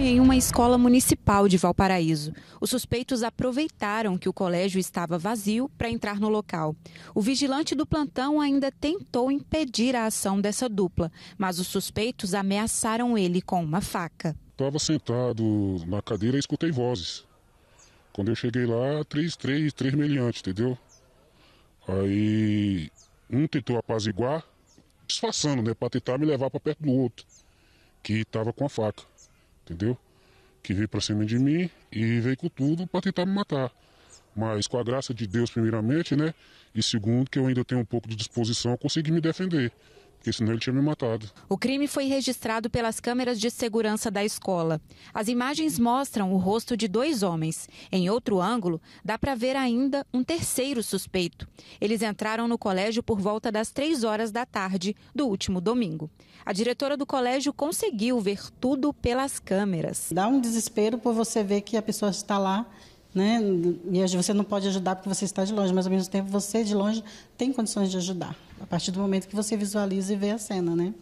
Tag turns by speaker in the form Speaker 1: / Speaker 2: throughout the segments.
Speaker 1: foi em uma escola municipal de Valparaíso. Os suspeitos aproveitaram que o colégio estava vazio para entrar no local. O vigilante do plantão ainda tentou impedir a ação dessa dupla, mas os suspeitos ameaçaram ele com uma faca.
Speaker 2: Estava sentado na cadeira e escutei vozes. Quando eu cheguei lá, três, três, três meliantes, entendeu? Aí um tentou apaziguar, disfarçando, né, para tentar me levar para perto do outro, que estava com a faca entendeu? Que veio para cima de mim e veio com tudo para tentar me matar. Mas com a graça de Deus, primeiramente, né? E segundo, que eu ainda tenho um pouco de disposição, consegui me defender porque senão ele tinha me matado.
Speaker 1: O crime foi registrado pelas câmeras de segurança da escola. As imagens mostram o rosto de dois homens. Em outro ângulo, dá para ver ainda um terceiro suspeito. Eles entraram no colégio por volta das três horas da tarde do último domingo. A diretora do colégio conseguiu ver tudo pelas câmeras. Dá um desespero por você ver que a pessoa está lá né? E você não pode ajudar porque você está de longe, mas ao mesmo tempo você de longe tem condições de ajudar a partir do momento que você visualiza e vê a cena, né?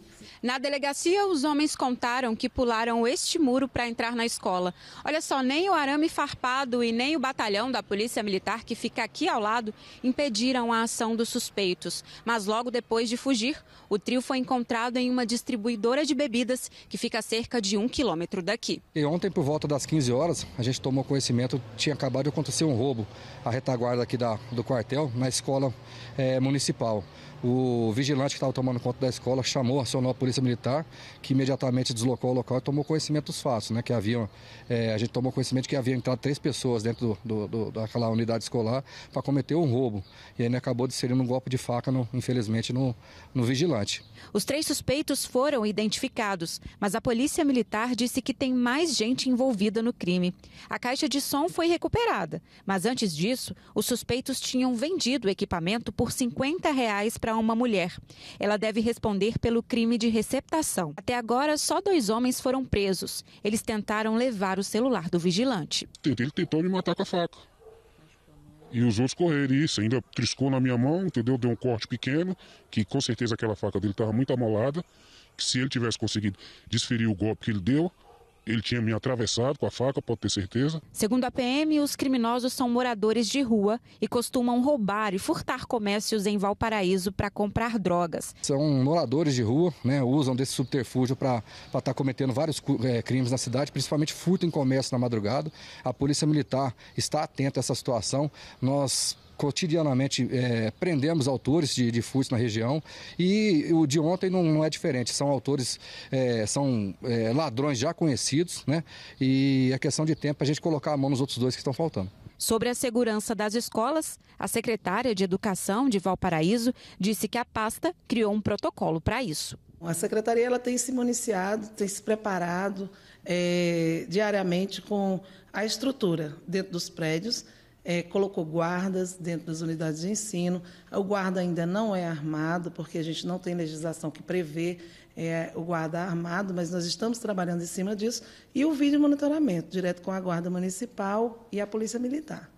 Speaker 1: Na delegacia, os homens contaram que pularam este muro para entrar na escola. Olha só, nem o arame farpado e nem o batalhão da Polícia Militar, que fica aqui ao lado, impediram a ação dos suspeitos. Mas logo depois de fugir, o trio foi encontrado em uma distribuidora de bebidas, que fica a cerca de um quilômetro
Speaker 3: daqui. E ontem, por volta das 15 horas, a gente tomou conhecimento, tinha acabado de acontecer um roubo à retaguarda aqui da, do quartel, na escola é, municipal. O o vigilante que estava tomando conta da escola chamou, acionou a polícia militar, que imediatamente deslocou o local e tomou conhecimento dos fatos, né? Que haviam, é, a gente tomou conhecimento que havia entrado três pessoas dentro do, do, do daquela unidade escolar para cometer um roubo. E ainda né, acabou ser um golpe de faca, no, infelizmente, no, no vigilante.
Speaker 1: Os três suspeitos foram identificados, mas a polícia militar disse que tem mais gente envolvida no crime. A caixa de som foi recuperada, mas antes disso, os suspeitos tinham vendido o equipamento por 50 reais para uma mulher. Ela deve responder pelo crime de receptação. Até agora, só dois homens foram presos. Eles tentaram levar o celular do vigilante.
Speaker 2: Ele tentou me matar com a faca. E os outros correram isso, ainda triscou na minha mão, entendeu? Deu um corte pequeno, que com certeza aquela faca dele estava muito amolada, que se ele tivesse conseguido desferir o golpe que ele deu, ele tinha me atravessado com a faca, pode ter certeza.
Speaker 1: Segundo a PM, os criminosos são moradores de rua e costumam roubar e furtar comércios em Valparaíso para comprar drogas.
Speaker 3: São moradores de rua, né, usam desse subterfúgio para estar tá cometendo vários é, crimes na cidade, principalmente furto em comércio na madrugada. A Polícia Militar está atenta a essa situação. Nós cotidianamente é, prendemos autores de, de furtos na região e o de ontem não, não é diferente. São autores, é, são é, ladrões já conhecidos, né? E é questão de tempo a gente colocar a mão nos outros dois que estão faltando.
Speaker 1: Sobre a segurança das escolas, a secretária de Educação de Valparaíso disse que a pasta criou um protocolo para isso. A secretaria ela tem se municiado, tem se preparado é, diariamente com a estrutura dentro dos prédios é, colocou guardas dentro das unidades de ensino. O guarda ainda não é armado, porque a gente não tem legislação que prevê é, o guarda armado, mas nós estamos trabalhando em cima disso. E o vídeo monitoramento, direto com a Guarda Municipal e a Polícia Militar.